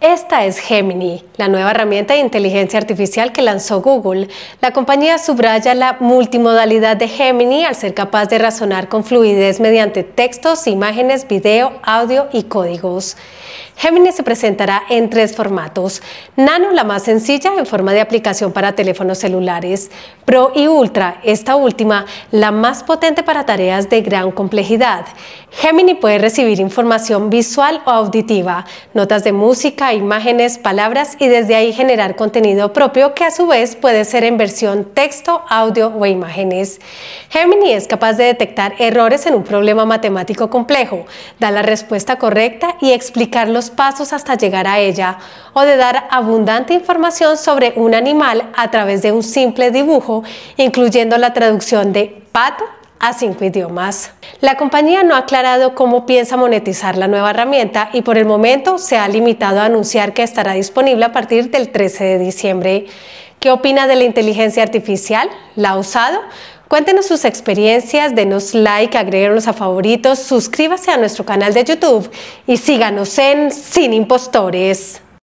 Esta es Gemini, la nueva herramienta de inteligencia artificial que lanzó Google. La compañía subraya la multimodalidad de Gemini al ser capaz de razonar con fluidez mediante textos, imágenes, video, audio y códigos. Gemini se presentará en tres formatos. Nano, la más sencilla, en forma de aplicación para teléfonos celulares. Pro y Ultra, esta última, la más potente para tareas de gran complejidad. Gemini puede recibir información visual o auditiva, notas de música, imágenes, palabras y desde ahí generar contenido propio que a su vez puede ser en versión texto, audio o imágenes. Gemini es capaz de detectar errores en un problema matemático complejo, dar la respuesta correcta y explicar los pasos hasta llegar a ella, o de dar abundante información sobre un animal a través de un simple dibujo, incluyendo la traducción de pato a cinco idiomas. La compañía no ha aclarado cómo piensa monetizar la nueva herramienta y por el momento se ha limitado a anunciar que estará disponible a partir del 13 de diciembre. ¿Qué opina de la inteligencia artificial? ¿La ha usado? Cuéntenos sus experiencias, denos like, agréguenos a favoritos, suscríbase a nuestro canal de YouTube y síganos en Sin Impostores.